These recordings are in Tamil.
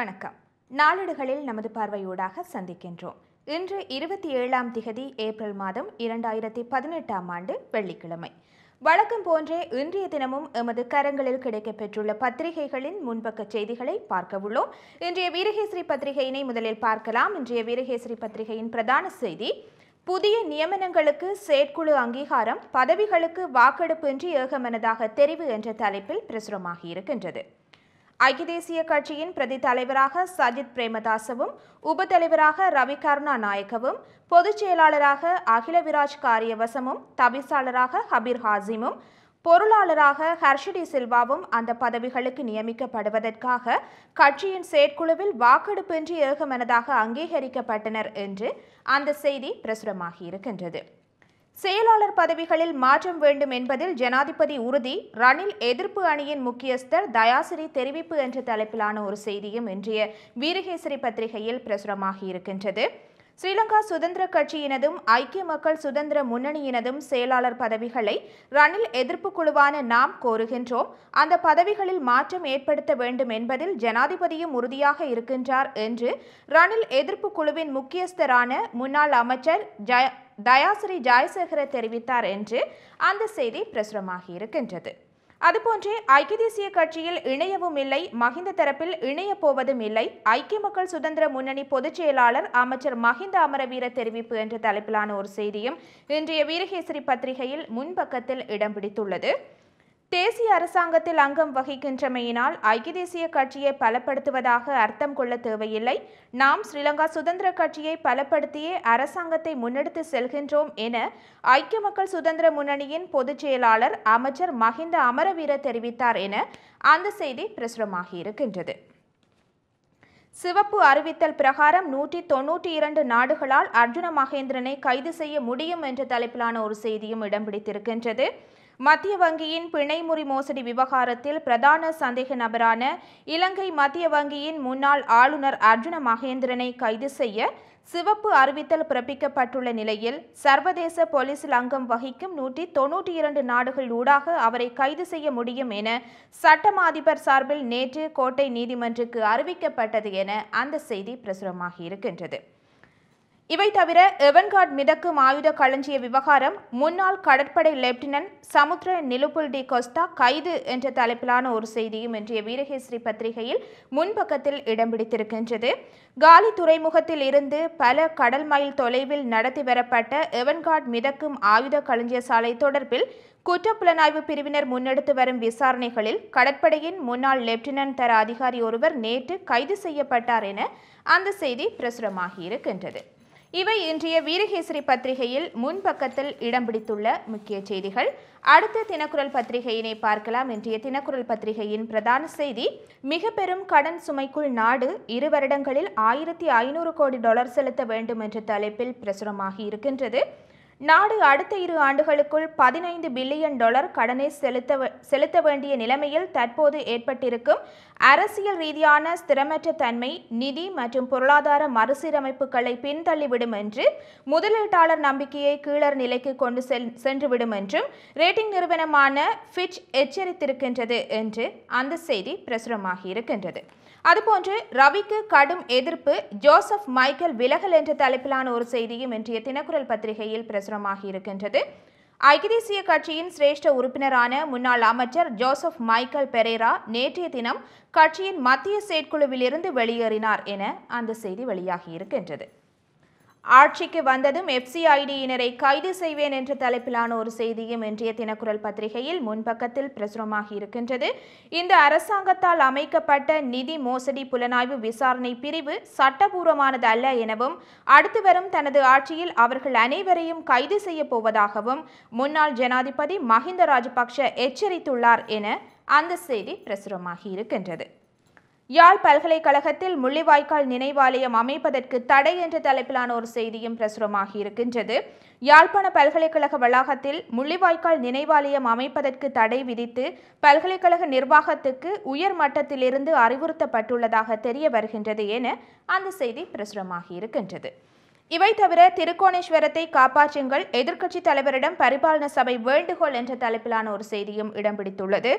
வணக்கம் நாளிடுகளில் நமது பார்வையூடாக சந்திக்கின்றோம் இன்று இருபத்தி ஏழாம் திகதி ஏப்ரல் மாதம் இரண்டாயிரத்தி பதினெட்டாம் ஆண்டு வெள்ளிக்கிழமை வழக்கம் போன்றே இன்றைய தினமும் எமது கரங்களில் கிடைக்கப்பெற்றுள்ள பத்திரிகைகளின் முன்பக்க செய்திகளை பார்க்க உள்ளோம் இன்றைய வீரகேசரி பத்திரிகையினை முதலில் பார்க்கலாம் இன்றைய வீரகேசரி பத்திரிகையின் பிரதான செய்தி புதிய நியமனங்களுக்கு செயற்குழு அங்கீகாரம் பதவிகளுக்கு வாக்கெடுப்பின்றி ஏகமனதாக தெரிவு என்ற தலைப்பில் பிரசுரமாகியிருக்கின்றது ஐக்கிய தேசிய கட்சியின் பிரதி தலைவராக சஜித் பிரேமதாசவும் உப தலைவராக ரவி கர்ணா நாயக்கவும் பொதுச் செயலாளராக அகில விராஜ் காரியவசமும் தவிசாளராக ஹபீர் ஹாசிமும் பொருளாளராக ஹர்ஷிடி சில்வாவும் அந்த பதவிகளுக்கு நியமிக்கப்படுவதற்காக கட்சியின் செயற்குழுவில் வாக்கெடுப்பின்றி ஏகமனதாக அங்கீகரிக்கப்பட்டனர் என்று அந்த செய்தி பிரசுரமாகியிருக்கின்றது செயலாளர் பதவிகளில் மாற்றம் வேண்டும் என்பதில் ஜனாதிபதி உறுதி ரணில் எதிர்ப்பு அணியின் முக்கியஸ்தர் தயாசிரி தெரிவிப்பு என்ற தலைப்பிலான ஒரு செய்தியும் இன்றைய வீரகேசரி பத்திரிகையில் பிரசுரமாகி இருக்கின்றது ஸ்ரீலங்கா சுதந்திர கட்சியினதும் ஐக்கிய மக்கள் சுதந்திர முன்னணியினதும் செயலாளர் பதவிகளை ரணில் எதிர்ப்பு குழுவான நாம் கோருகின்றோம் அந்த பதவிகளில் மாற்றம் ஏற்படுத்த வேண்டும் என்பதில் ஜனாதிபதியும் உறுதியாக இருக்கின்றார் என்று ரணில் எதிர்ப்பு குழுவின் முக்கியஸ்தரான முன்னாள் அமைச்சர் ஜய தயாசிரி ஜாயசேகர தெரிவித்தார் என்று அந்த செய்தி பிரசுரமாகி இருக்கின்றது அதுபோன்றே ஐக்கிய தேசிய கட்சியில் இணையவும் இல்லை மஹிந்த தரப்பில் இணைய போவதும் இல்லை ஐக்கிய மக்கள் சுதந்திர முன்னணி பொதுச் செயலாளர் அமைச்சர் மஹிந்த அமரவீர தெரிவிப்பு என்ற தலைப்பிலான ஒரு செய்தியும் இன்றைய வீரகேசரி பத்திரிகையில் முன்பக்கத்தில் இடம் பிடித்துள்ளது தேசிய அரசாங்கத்தில் அங்கம் வகிக்கின்றமையினால் ஐக்கிய தேசிய கட்சியை பலப்படுத்துவதாக அர்த்தம் கொள்ள தேவையில்லை நாம் ஸ்ரீலங்கா சுதந்திர கட்சியை பலப்படுத்தியே அரசாங்கத்தை முன்னெடுத்து செல்கின்றோம் என ஐக்கிய மக்கள் சுதந்திர முன்னணியின் பொதுச் செயலாளர் அமைச்சர் மஹிந்த அமரவீர தெரிவித்தார் என அந்த செய்தி பிரசுரமாகி இருக்கின்றது சிவப்பு அறிவித்தல் பிரகாரம் நூற்றி தொன்னூற்றி இரண்டு நாடுகளால் அர்ஜுன மகேந்திரனை கைது செய்ய முடியும் என்ற தலைப்பிலான ஒரு செய்தியும் இடம் பிடித்திருக்கின்றது மத்திய வங்கியின் பிணைமுறி மோசடி விவகாரத்தில் பிரதான சந்தேக நபரான இலங்கை மத்திய வங்கியின் முன்னாள் ஆளுநர் அர்ஜுன மகேந்திரனை கைது செய்ய சிவப்பு அறிவித்தல் பிறப்பிக்கப்பட்டுள்ள நிலையில் சர்வதேச போலீசில் அங்கம் வகிக்கும் நூற்றி தொன்னூற்றி இரண்டு நாடுகள் ஊடாக அவரை கைது செய்ய முடியும் என சட்டம் அதிபர் சார்பில் நேற்று கோட்டை நீதிமன்றுக்கு அறிவிக்கப்பட்டது என அந்த செய்தி பிரசுரமாகியிருக்கின்றது இவை தவிர எவன்கார்ட் மிதக்கும் ஆயுத களஞ்சிய விவகாரம் முன்னாள் கடற்படை லெப்டினன்ட் சமுத்திர நிலுபுல் டி கொஸ்தா கைது என்ற தலைப்பிலான ஒரு செய்தியும் இன்றைய வீரகேசரி பத்திரிகையில் முன்பக்கத்தில் இடம் பிடித்திருக்கின்றது காலி துறைமுகத்தில் இருந்து பல கடல் மைல் தொலைவில் நடத்தி வரப்பட்ட எவன்கார்ட் மிதக்கும் ஆயுத களஞ்சிய சாலை தொடர்பில் குற்றப்புலனாய்வு பிரிவினர் முன்னெடுத்து வரும் விசாரணைகளில் கடற்படையின் முன்னாள் லெப்டினன்ட் தர அதிகாரி ஒருவர் நேற்று கைது செய்யப்பட்டார் என அந்த செய்தி பிரசுரமாகியிருக்கின்றது இவை இன்றைய வீரகேசரி பத்திரிகையில் முன்பக்கத்தில் இடம் பிடித்துள்ள முக்கிய செய்திகள் அடுத்த தினக்குரல் பத்திரிகையினை பார்க்கலாம் இன்றைய தினக்குரல் பத்திரிகையின் பிரதான செய்தி மிக பெரும் கடன் சுமைக்குள் நாடு இரு வருடங்களில் ஆயிரத்தி ஐநூறு கோடி டாலர் செலுத்த வேண்டும் என்ற தலைப்பில் பிரசுரமாகி இருக்கின்றது நாடு அடுத்த இரு ஆண்டுகளுக்குள் பதினைந்து பில்லியன் டாலர் கடனை செலுத்த செலுத்த வேண்டிய நிலைமையில் தற்போது ஏற்பட்டிருக்கும் அரசியல் ரீதியான ஸ்திரமற்ற தன்மை நிதி மற்றும் பொருளாதார மறுசீரமைப்புகளை பின்தள்ளிவிடும் என்று முதலீட்டாளர் நம்பிக்கையை கீழர் நிலைக்கு கொண்டு சென்றுவிடும் என்றும் ரேட்டிங் நிறுவனமான ஃபிட்ச் எச்சரித்திருக்கின்றது என்று அந்த செய்தி பிரசுரமாகியிருக்கின்றது அதுபோன்று ரவிக்கு கடும் எதிர்ப்பு ஜோசப் மைக்கேல் விலகல் என்ற தலைப்பிலான ஒரு செய்தியும் இன்றைய தினக்குரல் பத்திரிகையில் பிரசுரமாகி இருக்கின்றது ஐக்கிய கட்சியின் சிரேஷ்ட உறுப்பினரான முன்னாள் அமைச்சர் ஜோசப் மைக்கேல் பெரேரா நேற்றைய தினம் கட்சியின் மத்திய செயற்குழுவிலிருந்து வெளியேறினார் என அந்த செய்தி வெளியாகியிருக்கின்றது ஆட்சிக்கு வந்ததும் எஃப்சிஐடியினரை கைது செய்வேன் என்ற தலைப்பிலான ஒரு செய்தியும் இன்றைய தினக்குரல் பத்திரிகையில் முன்பக்கத்தில் பிரசுரமாகி இருக்கின்றது இந்த அரசாங்கத்தால் அமைக்கப்பட்ட நிதி மோசடி புலனாய்வு விசாரணை பிரிவு சட்டபூர்வமானது அல்ல எனவும் அடுத்து வரும் தனது ஆட்சியில் அவர்கள் அனைவரையும் கைது செய்யப் போவதாகவும் முன்னாள் ஜனாதிபதி மஹிந்த ராஜபக்ஷ எச்சரித்துள்ளார் என அந்த செய்தி பிரசுரமாகி இருக்கின்றது யாழ் பல்கலைக்கழகத்தில் முள்ளிவாய்க்கால் நினைவாலயம் அமைப்பதற்கு தடை என்ற தலைப்பிலான ஒரு செய்தியும் பிரசுரமாகி இருக்கின்றது யாழ்ப்பாண பல்கலைக்கழக வளாகத்தில் முள்ளிவாய்க்கால் நினைவாலயம் அமைப்பதற்கு தடை விதித்து பல்கலைக்கழக நிர்வாகத்துக்கு உயர் மட்டத்திலிருந்து அறிவுறுத்தப்பட்டுள்ளதாக தெரிய வருகின்றது என அந்த செய்தி பிரசுரமாகி இருக்கின்றது இவை தவிர திருக்கோணேஸ்வரத்தை காப்பாற்றுங்கள் எதிர்க்கட்சித் தலைவரிடம் பரிபாலன சபை வேண்டுகோள் என்ற தலைப்பிலான ஒரு செய்தியும் இடம் பிடித்துள்ளது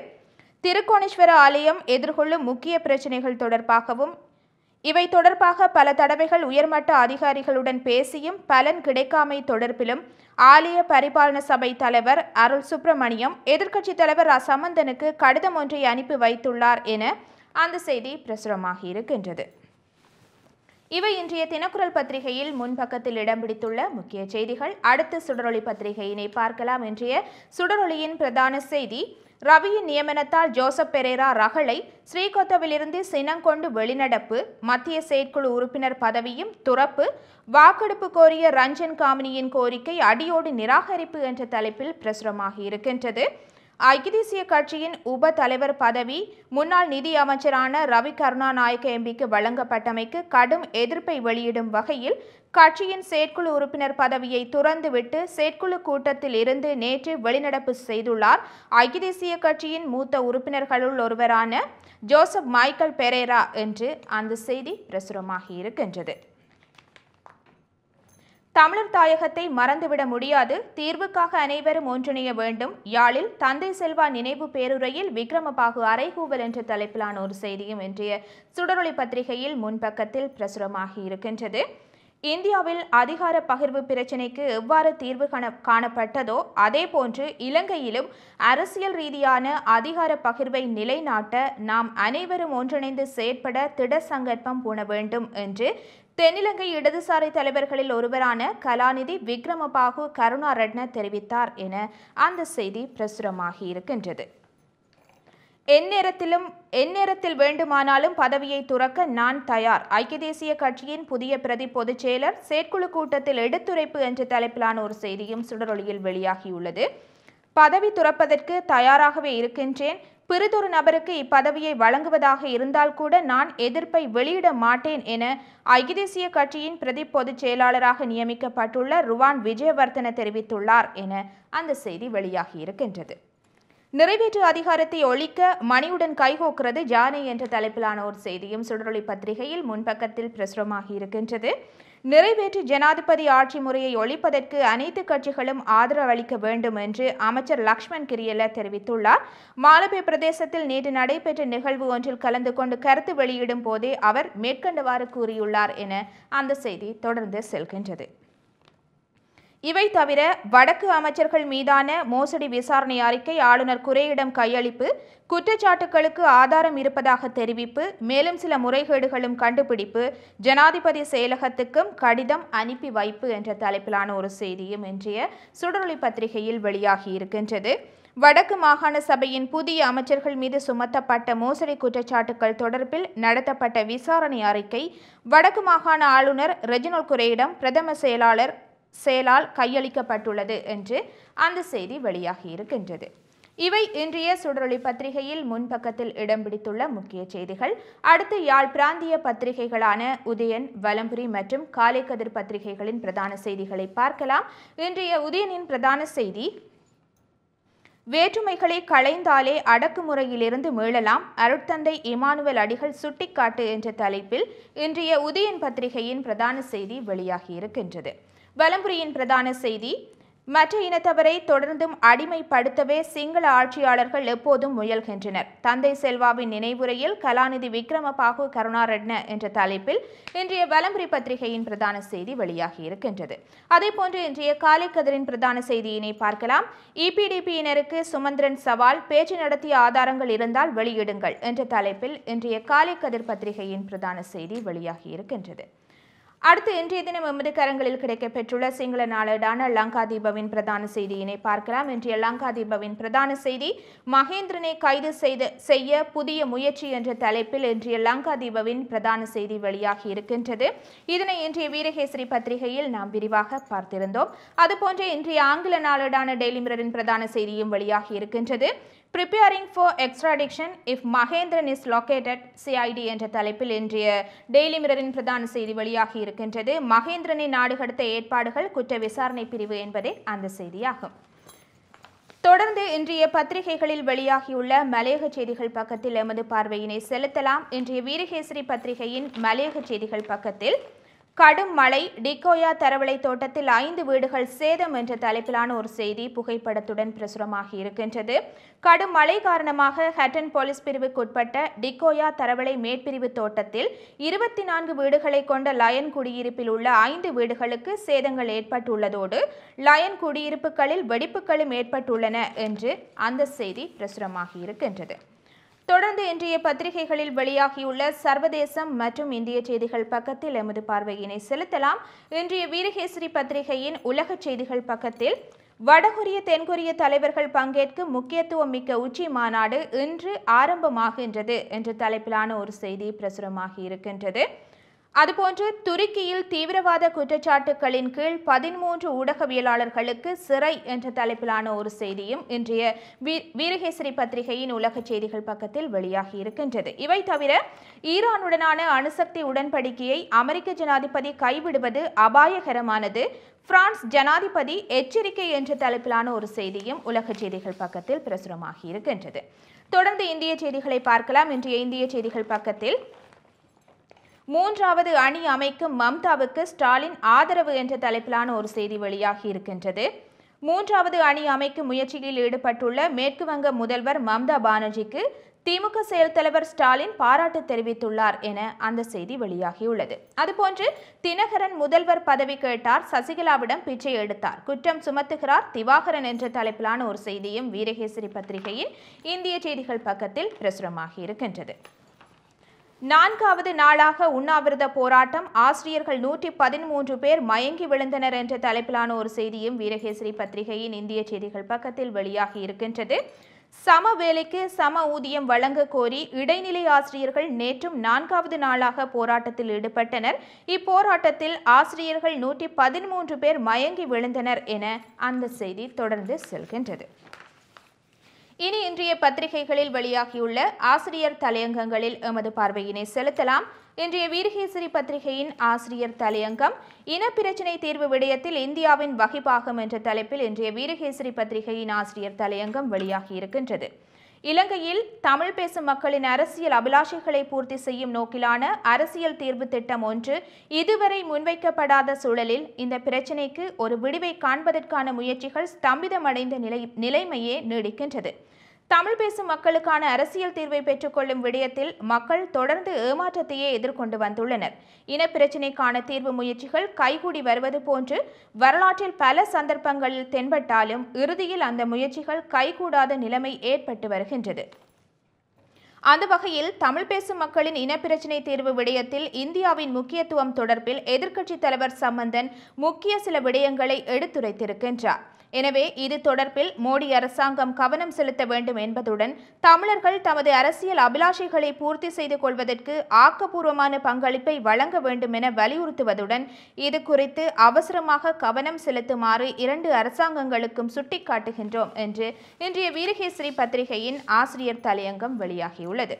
திருக்கோணேஸ்வர ஆலயம் எதிர்கொள்ளும் முக்கிய பிரச்சனைகள் தொடர்பாகவும் இவை தொடர்பாக பல தடவைகள் உயர்மட்ட அதிகாரிகளுடன் பேசியும் பலன் கிடைக்காமை தொடர்பிலும் ஆலய பரிபாலன சபை தலைவர் அருள் சுப்பிரமணியம் எதிர்க்கட்சித் தலைவர் அசமந்தனுக்கு கடிதம் ஒன்றை அனுப்பி வைத்துள்ளார் என அந்த செய்தி பிரசுரமாகி இருக்கின்றது இவை இன்றைய தினக்குரல் பத்திரிகையில் முன்பக்கத்தில் இடம் பிடித்துள்ள முக்கிய செய்திகள் அடுத்த சுடரொளி பத்திரிகையினை பார்க்கலாம் இன்றைய சுடரொளியின் பிரதான செய்தி ரவியின் நியமனத்தால் ஜோசப் பெரேரா ரகளை ஸ்ரீகொத்தவிலிருந்து சினங்கொண்டு வெளிநடப்பு மத்திய செயற்குழு உறுப்பினர் பதவியும் துறப்பு வாக்கெடுப்பு கோரிய ரஞ்சன் காமினியின் கோரிக்கை அடியோடு நிராகரிப்பு என்ற தலைப்பில் பிரசுரமாகியிருக்கின்றது இருக்கின்றது ஐக்கிய கட்சியின் உப தலைவர் பதவி முன்னாள் நிதி அமைச்சரான ரவி கருணாநாயக்க எம்பிக்கு வழங்கப்பட்டமைக்கு கடும் எதிர்ப்பை வெளியிடும் வகையில் கட்சியின் செயற்குழு உறுப்பினர் பதவியை துறந்துவிட்டு செயற்குழு கூட்டத்தில் இருந்து நேற்று வெளிநடப்பு செய்துள்ளார் ஐக்கிய தேசிய கட்சியின் மூத்த உறுப்பினர்களுள் ஒருவரான ஜோசப் மைக்கேல் பெரேரா என்று அந்த செய்தி பிரசுரமாகி இருக்கின்றது தமிழர் தாயகத்தை மறந்துவிட முடியாது தீர்வுக்காக அனைவரும் ஒன்றிணைய வேண்டும் யாழில் தந்தை செல்வா நினைவு பேருரையில் விக்ரமபாகு அறைகூவல் என்ற தலைப்பிலான ஒரு செய்தியும் இன்றைய சுடரொளி பத்திரிகையில் முன்பக்கத்தில் பிரசுரமாகி இருக்கின்றது இந்தியாவில் அதிகார பகிர்வு பிரச்சினைக்கு எவ்வாறு தீர்வு காண காணப்பட்டதோ அதேபோன்று இலங்கையிலும் அரசியல் ரீதியான அதிகார பகிர்வை நிலைநாட்ட நாம் அனைவரும் ஒன்றிணைந்து செயற்பட திட சங்கற்பம் பூண வேண்டும் என்று தென்னிலங்கை இடதுசாரி தலைவர்களில் ஒருவரான கலாநிதி விக்ரமபாகு கருணாரட்ன தெரிவித்தார் என அந்த செய்தி பிரசுரமாகி இருக்கின்றது எந்நேரத்திலும் எந்நேரத்தில் வேண்டுமானாலும் பதவியை துறக்க நான் தயார் ஐக்கிய தேசிய கட்சியின் புதிய பிரதி பொதுச் செயலர் செயற்குழு கூட்டத்தில் எடுத்துரைப்பு என்ற தலைப்பிலான ஒரு செய்தியும் சுடரொலியில் வெளியாகியுள்ளது பதவி துறப்பதற்கு தயாராகவே இருக்கின்றேன் பிறிதொரு நபருக்கு இப்பதவியை வழங்குவதாக இருந்தால் கூட நான் எதிர்ப்பை வெளியிட மாட்டேன் என ஐக்கிய கட்சியின் பிரதி பொதுச் செயலாளராக நியமிக்கப்பட்டுள்ள ருவான் விஜயவர்தன தெரிவித்துள்ளார் என அந்த செய்தி வெளியாகி இருக்கின்றது நிறைவேற்று அதிகாரத்தை ஒழிக்க மணியுடன் கைகோக்கிறது ஜானே என்ற தலைப்பிலான ஒரு செய்தியும் சுடரொளி பத்திரிகையில் முன்பக்கத்தில் பிரசுரமாகி இருக்கின்றது நிறைவேற்று ஜனாதிபதி ஆட்சி முறையை ஒழிப்பதற்கு அனைத்து கட்சிகளும் ஆதரவு அளிக்க வேண்டும் என்று அமைச்சர் லக்ஷ்மண் கிரியல தெரிவித்துள்ளார் மாலபே பிரதேசத்தில் நேற்று நடைபெற்ற நிகழ்வு ஒன்றில் கலந்து கொண்டு கருத்து வெளியிடும் போதே அவர் மேற்கண்டவாறு கூறியுள்ளார் என அந்த செய்தி தொடர்ந்து செல்கின்றது இவை தவிர வடக்கு அமைச்சர்கள் மீதான மோசடி விசாரணை அறிக்கை ஆளுநர் குறையிடம் கையளிப்பு குற்றச்சாட்டுகளுக்கு ஆதாரம் இருப்பதாக தெரிவிப்பு மேலும் சில முறைகேடுகளும் கண்டுபிடிப்பு ஜனாதிபதி செயலகத்துக்கும் கடிதம் அனுப்பி வைப்பு என்ற தலைப்பிலான ஒரு செய்தியும் இன்றைய சுடரொளி பத்திரிகையில் வெளியாகி இருக்கின்றது வடக்கு மாகாண சபையின் புதிய அமைச்சர்கள் மீது சுமத்தப்பட்ட மோசடி குற்றச்சாட்டுகள் தொடர்பில் நடத்தப்பட்ட விசாரணை அறிக்கை வடக்கு மாகாண ஆளுநர் ரெஜினல் குரேயிடம் பிரதம செயலாளர் செயலால் கையளிக்கப்பட்டுள்ளது என்று அந்த செய்தி வெளியாகி இருக்கின்றது இவை இன்றைய சுடரொளி பத்திரிகையில் முன்பக்கத்தில் இடம் பிடித்துள்ள முக்கிய செய்திகள் அடுத்து யாழ் பிராந்திய பத்திரிகைகளான உதயன் வலம்புரி மற்றும் காலைக்கதிர் பத்திரிகைகளின் பிரதான செய்திகளை பார்க்கலாம் இன்றைய உதயனின் பிரதான செய்தி வேற்றுமைகளை களைந்தாலே அடக்குமுறையிலிருந்து மீளலாம் அருட்தந்தை இமானுவல் அடிகள் சுட்டிக்காட்டு என்ற தலைப்பில் இன்றைய உதயன் பத்திரிகையின் பிரதான செய்தி வெளியாகியிருக்கின்றது வலம்புரியின் பிரதான செய்தி மற்ற இனத்தவரை தொடர்ந்தும் அடிமைப்படுத்தவே சிங்கள ஆட்சியாளர்கள் எப்போதும் முயல்கின்றனர் தந்தை செல்வாவின் நினைவுரையில் கலாநிதி விக்ரமபாகு கருணாரட்ன என்ற தலைப்பில் இன்றைய வலம்புரி பத்திரிகையின் பிரதான செய்தி வெளியாகி இருக்கின்றது அதேபோன்று இன்றைய காலைக்கதிரின் பிரதான செய்தியினை பார்க்கலாம் இபிடிபியினருக்கு சுமந்திரன் சவால் பேச்சு நடத்திய ஆதாரங்கள் இருந்தால் வெளியிடுங்கள் என்ற தலைப்பில் இன்றைய காலைக்கதிர் பத்திரிகையின் பிரதான செய்தி வெளியாகி இருக்கின்றது அடுத்து இன்றைய தினம் எமது கரங்களில் கிடைக்கப்பெற்றுள்ள சிங்கள நாளேடான லங்காதீபவின் பிரதான செய்தியினை பார்க்கலாம் இன்றைய லங்காதீபவின் பிரதான செய்தி மகேந்திரனை கைது செய்து செய்ய புதிய முயற்சி என்ற தலைப்பில் இன்றைய லங்காதீபவின் பிரதான செய்தி வெளியாகி இருக்கின்றது இதனை இன்றைய வீரகேசரி பத்திரிகையில் நாம் விரிவாக பார்த்திருந்தோம் அதுபோன்ற இன்றைய ஆங்கில நாளேடான டெய்லி மிரரின் பிரதான செய்தியும் வெளியாகி இருக்கின்றது preparing for extradition if Mahendran is located CID என்ற தலைப்பில் இன்றைய டெய்லி மிரரின் பிரதான செய்தி வெளியாகி இருக்கின்றது மகேந்திரனை நாடு கடத்த ஏற்பாடுகள் குற்ற விசாரணை பிரிவு என்பதே அந்த செய்தியாகும் தொடர்ந்து இன்றைய பத்திரிகைகளில் வெளியாகியுள்ள மலையக செய்திகள் பக்கத்தில் எமது பார்வையினை செலுத்தலாம் இன்றைய வீரகேசரி பத்திரிகையின் மலையக செய்திகள் பக்கத்தில் கடும் மழை டிகோயா தரவளை தோட்டத்தில் ஐந்து வீடுகள் சேதம் என்ற தலைப்பிலான ஒரு செய்தி புகைப்படத்துடன் பிரசுரமாகி இருக்கின்றது கடும் மழை காரணமாக ஹட்டன் போலீஸ் பிரிவுக்குட்பட்ட டிகோயா தரவளை மேற்பிரிவு தோட்டத்தில் இருபத்தி நான்கு வீடுகளை கொண்ட லயன் குடியிருப்பில் உள்ள ஐந்து வீடுகளுக்கு சேதங்கள் ஏற்பட்டுள்ளதோடு லயன் குடியிருப்புகளில் வெடிப்புகளும் ஏற்பட்டுள்ளன என்று அந்த செய்தி பிரசுரமாகி இருக்கின்றது தொடர்ந்து இன்றைய பத்திரிகைகளில் வெளியாகியுள்ள சர்வதேசம் மற்றும் இந்திய செய்திகள் பக்கத்தில் எமது பார்வையினை செலுத்தலாம் இன்றைய வீரகேசரி பத்திரிகையின் உலக செய்திகள் பக்கத்தில் வடகொரிய தென்கொரிய தலைவர்கள் பங்கேற்க முக்கியத்துவம் மிக்க உச்சி மாநாடு இன்று ஆரம்பமாகின்றது என்ற தலைப்பிலான ஒரு செய்தி பிரசுரமாகி இருக்கின்றது அதுபோன்று துருக்கியில் தீவிரவாத குற்றச்சாட்டுகளின் கீழ் பதிமூன்று ஊடகவியலாளர்களுக்கு சிறை என்ற தலைப்பிலான ஒரு செய்தியும் இன்றைய வீரகேசரி பத்திரிகையின் உலக செய்திகள் பக்கத்தில் வெளியாகி இருக்கின்றது இவை தவிர ஈரானுடனான அணுசக்தி உடன்படிக்கையை அமெரிக்க ஜனாதிபதி கைவிடுவது அபாயகரமானது பிரான்ஸ் ஜனாதிபதி எச்சரிக்கை என்ற தலைப்பிலான ஒரு செய்தியும் உலக செய்திகள் பக்கத்தில் பிரசுரமாகி இருக்கின்றது தொடர்ந்து இந்திய செய்திகளை பார்க்கலாம் இன்றைய இந்திய செய்திகள் பக்கத்தில் மூன்றாவது அணி அமைக்கும் மம்தாவுக்கு ஸ்டாலின் ஆதரவு என்ற தலைப்பிலான ஒரு செய்தி வெளியாகி இருக்கின்றது மூன்றாவது அணி அமைக்கும் முயற்சியில் ஈடுபட்டுள்ள மேற்குவங்க முதல்வர் மம்தா பானர்ஜிக்கு திமுக செயல் தலைவர் ஸ்டாலின் பாராட்டு தெரிவித்துள்ளார் என அந்த செய்தி வெளியாகியுள்ளது அதுபோன்று தினகரன் முதல்வர் பதவி கேட்டார் சசிகலாவிடம் பிச்சை எடுத்தார் குற்றம் சுமத்துகிறார் திவாகரன் என்ற தலைப்பிலான ஒரு செய்தியும் வீரகேசரி பத்திரிகையின் இந்திய செய்திகள் பக்கத்தில் பிரசுரமாகி இருக்கின்றது நான்காவது நாளாக உண்ணாவிரத போராட்டம் ஆசிரியர்கள் நூற்றி பதிமூன்று பேர் மயங்கி விழுந்தனர் என்ற தலைப்பிலான ஒரு செய்தியும் வீரகேசரி பத்திரிகையின் இந்திய செய்திகள் பக்கத்தில் வெளியாகி இருக்கின்றது சம வேலைக்கு சம ஊதியம் வழங்க கோரி இடைநிலை ஆசிரியர்கள் நேற்றும் நான்காவது நாளாக போராட்டத்தில் ஈடுபட்டனர் இப்போராட்டத்தில் ஆசிரியர்கள் நூற்றி பதிமூன்று பேர் மயங்கி விழுந்தனர் என அந்த செய்தி தொடர்ந்து செல்கின்றது இனி இன்றைய பத்திரிகைகளில் வெளியாகியுள்ள ஆசிரியர் தலையங்கங்களில் எமது பார்வையினை செலுத்தலாம் இன்றைய வீரகேசரி பத்திரிகையின் ஆசிரியர் தலையங்கம் இனப்பிரச்சினை தீர்வு விடயத்தில் இந்தியாவின் வகிபாகம் என்ற தலைப்பில் இன்றைய வீரகேசரி பத்திரிகையின் ஆசிரியர் தலையங்கம் வெளியாகியிருக்கின்றது இலங்கையில் தமிழ் பேசும் மக்களின் அரசியல் அபிலாஷைகளை பூர்த்தி செய்யும் நோக்கிலான அரசியல் தீர்வு திட்டம் ஒன்று இதுவரை முன்வைக்கப்படாத சூழலில் இந்த பிரச்சினைக்கு ஒரு விடிவை காண்பதற்கான முயற்சிகள் ஸ்தம்பிதமடைந்த நிலை நிலைமையே நீடிக்கின்றது தமிழ் பேசும் மக்களுக்கான அரசியல் தீர்வை பெற்றுக்கொள்ளும் விடயத்தில் மக்கள் தொடர்ந்து ஏமாற்றத்தையே எதிர்கொண்டு வந்துள்ளனர் இனப்பிரச்சினைக்கான தீர்வு முயற்சிகள் கைகூடி வருவது போன்று வரலாற்றில் பல சந்தர்ப்பங்களில் தென்பட்டாலும் இறுதியில் அந்த முயற்சிகள் கைகூடாத நிலைமை ஏற்பட்டு வருகின்றது அந்த வகையில் தமிழ் பேசும் மக்களின் இனப்பிரச்சினை தீர்வு விடயத்தில் இந்தியாவின் முக்கியத்துவம் தொடர்பில் எதிர்க்கட்சித் தலைவர் சம்பந்தன் முக்கிய சில விடயங்களை எடுத்துரைத்திருக்கின்றார் எனவே இது தொடர்பில் மோடி அரசாங்கம் கவனம் செலுத்த வேண்டும் என்பதுடன் தமிழர்கள் தமது அரசியல் அபிலாஷைகளை பூர்த்தி செய்து கொள்வதற்கு ஆக்கப்பூர்வமான பங்களிப்பை வழங்க வேண்டும் என வலியுறுத்துவதுடன் இது குறித்து அவசரமாக கவனம் செலுத்துமாறு இரண்டு அரசாங்கங்களுக்கும் சுட்டிக்காட்டுகின்றோம் என்று இன்றைய வீரகேசரி பத்திரிகையின் ஆசிரியர் தலையங்கம் வெளியாகியுள்ளது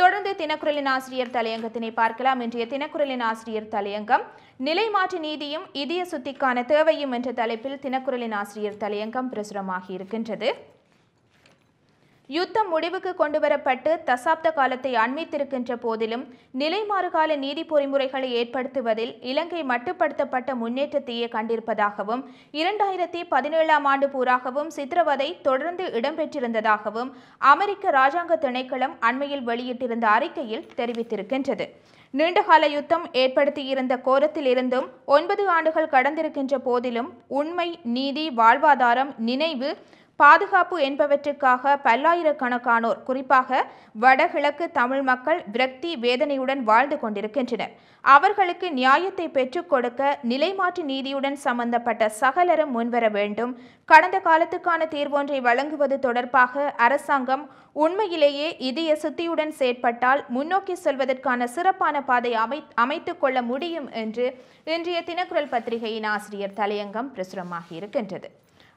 தொடர்ந்து தினக்குரலின் ஆசிரியர் தலையங்கத்தினை பார்க்கலாம் இன்றைய தினக்குரலின் ஆசிரியர் தலையங்கம் நிலைமாற்று நீதியும் இதய சுத்திக்கான தேவையும் என்ற தலைப்பில் தினக்குரலின் ஆசிரியர் தலையங்கம் பிரசுரமாகி இருக்கின்றது யுத்தம் முடிவுக்கு கொண்டுவரப்பட்டு தசாப்த காலத்தை அண்மித்திருக்கின்ற போதிலும் நிலைமாறுகால நீதி பொறிமுறைகளை ஏற்படுத்துவதில் இலங்கை மட்டுப்படுத்தப்பட்ட முன்னேற்றத்தையே கண்டிருப்பதாகவும் இரண்டாயிரத்தி பதினேழாம் ஆண்டு பூராகவும் சித்திரவதை தொடர்ந்து இடம்பெற்றிருந்ததாகவும் அமெரிக்க இராஜாங்க திணைக்களம் அண்மையில் வெளியிட்டிருந்த அறிக்கையில் தெரிவித்திருக்கின்றது நீண்டகால யுத்தம் ஏற்படுத்தியிருந்த கோரத்திலிருந்தும் ஒன்பது ஆண்டுகள் கடந்திருக்கின்ற போதிலும் உண்மை நீதி வாழ்வாதாரம் நினைவு பாதுகாப்பு என்பவற்றுக்காக பல்லாயிரக்கணக்கானோர் குறிப்பாக வடகிழக்கு தமிழ் மக்கள் விரக்தி வேதனையுடன் வாழ்ந்து கொண்டிருக்கின்றனர் அவர்களுக்கு நியாயத்தை பெற்றுக் கொடுக்க நிலைமாற்று நீதியுடன் சம்பந்தப்பட்ட சகலரும் முன்வர வேண்டும் கடந்த காலத்துக்கான தீர்வொன்றை வழங்குவது தொடர்பாக அரசாங்கம் உண்மையிலேயே இதய சுத்தியுடன் செயற்பட்டால் முன்னோக்கி செல்வதற்கான சிறப்பான பாதை அமை அமைத்து கொள்ள முடியும் என்று இன்றைய தினக்குரல் பத்திரிகையின் ஆசிரியர் தலையங்கம் பிரசுரமாகியிருக்கின்றது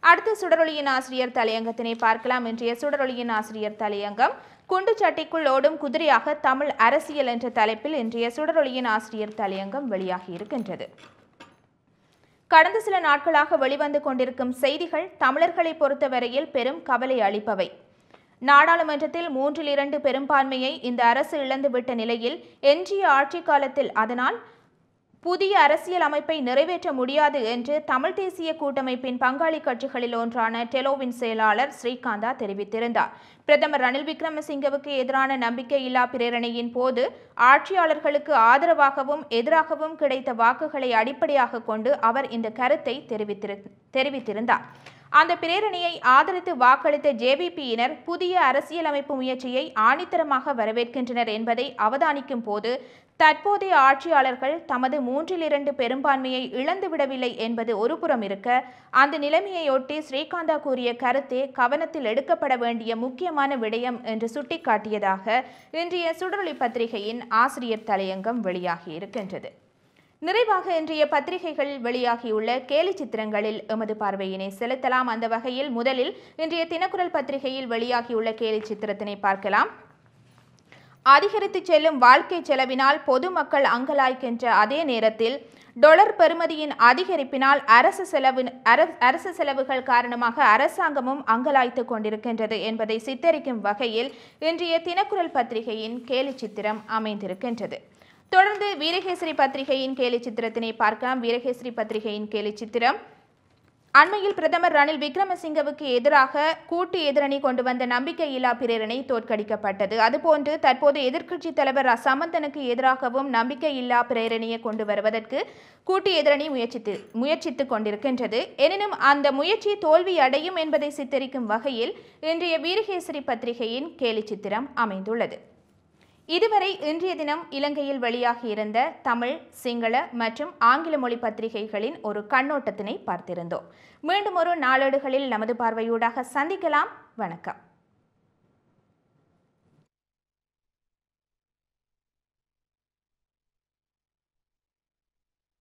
அடுத்த சுடரொலியின் ஆசிரியர் தலையங்கத்தினை பார்க்கலாம் இன்றைய சுடரொலியின் ஆசிரியர் தலையங்கம் குண்டு சட்டைக்குள் ஓடும் குதிரையாக தமிழ் அரசியல் என்ற தலைப்பில் இன்றைய சுடரொலியின் ஆசிரியர் தலையங்கம் வெளியாகி இருக்கின்றது கடந்த சில நாட்களாக வெளிவந்து கொண்டிருக்கும் செய்திகள் தமிழர்களை பொறுத்தவரையில் பெரும் கவலை அளிப்பவை நாடாளுமன்றத்தில் மூன்றில் இரண்டு பெரும்பான்மையை இந்த அரசு இழந்துவிட்ட நிலையில் எஞ்சிய ஆட்சி காலத்தில் அதனால் புதிய அரசியல் அமைப்பை நிறைவேற்ற முடியாது என்று தமிழ் தேசிய கூட்டமைப்பின் பங்காளி கட்சிகளில் ஒன்றான டெலோவின் செயலாளர் ஸ்ரீகாந்தா தெரிவித்திருந்தார் பிரதமர் ரணில் விக்ரமசிங்கவுக்கு எதிரான நம்பிக்கையில்லா பிரேரணையின் போது ஆட்சியாளர்களுக்கு ஆதரவாகவும் எதிராகவும் கிடைத்த வாக்குகளை அடிப்படையாக கொண்டு அவர் இந்த கருத்தை தெரிவித்திருந்தார் அந்த பிரேரணியை ஆதரித்து வாக்களித்த ஜேபிபியினர் புதிய அரசியலமைப்பு முயற்சியை ஆணித்தரமாக வரவேற்கின்றனர் என்பதை அவதானிக்கும் போது தற்போதைய ஆட்சியாளர்கள் தமது மூன்றில் இரண்டு பெரும்பான்மையை இழந்துவிடவில்லை என்பது ஒருபுறம் இருக்க அந்த நிலைமையையொட்டி ஸ்ரீகாந்தா கூறிய கருத்தே கவனத்தில் எடுக்கப்பட வேண்டிய முக்கியமான விடயம் என்று சுட்டிக்காட்டியதாக இன்றைய சுடரொளி பத்திரிகையின் ஆசிரியர் தலையங்கம் வெளியாகி இருக்கின்றது நிறைவாக இன்றைய பத்திரிகைகள் வெளியாகியுள்ள கேலி சித்திரங்களில் எமது பார்வையினை செலுத்தலாம் அந்த வகையில் முதலில் இன்றைய தினக்குரல் பத்திரிகையில் வெளியாகியுள்ள கேலி சித்திரத்தினை பார்க்கலாம் அதிகரித்து செல்லும் வாழ்க்கை செலவினால் பொதுமக்கள் அங்கலாய்க்கின்ற அதே நேரத்தில் டொலர் பெறுமதியின் அதிகரிப்பினால் அரசு செலவு அரசு செலவுகள் காரணமாக அரசாங்கமும் அங்கலாய்த்து கொண்டிருக்கின்றது என்பதை சித்தரிக்கும் வகையில் இன்றைய தினக்குரல் பத்திரிகையின் கேலி சித்திரம் அமைந்திருக்கின்றது தொடர்ந்து வீரகேசரி பத்திரிகையின் கேலி சித்திரத்தினை பார்க்கலாம் வீரகேசரி பத்திரிகையின் கேலி சித்திரம் அண்மையில் பிரதமர் ரணில் விக்ரமசிங்கவுக்கு எதிராக கூட்டு எதிரணி கொண்டு வந்த நம்பிக்கையில்லா பிரேரணை தோற்கடிக்கப்பட்டது அதுபோன்று தற்போது எதிர்க்கட்சி தலைவர் அசாமந்தனுக்கு எதிராகவும் நம்பிக்கையில்லா பிரேரணையை கொண்டு வருவதற்கு கூட்டு எதிரணி முயற்சித்து முயற்சித்துக் கொண்டிருக்கின்றது எனினும் அந்த முயற்சி தோல்வி அடையும் என்பதை சித்தரிக்கும் வகையில் இன்றைய வீரகேசரி பத்திரிகையின் கேலி சித்திரம் அமைந்துள்ளது இதுவரை இன்றைய தினம் இலங்கையில் வெளியாகியிருந்த தமிழ் சிங்கள மற்றும் ஆங்கில மொழி பத்திரிகைகளின் ஒரு கண்ணோட்டத்தினை பார்த்திருந்தோம் மீண்டும் ஒரு நாளேடுகளில் நமது பார்வையூடாக சந்திக்கலாம் வணக்கம்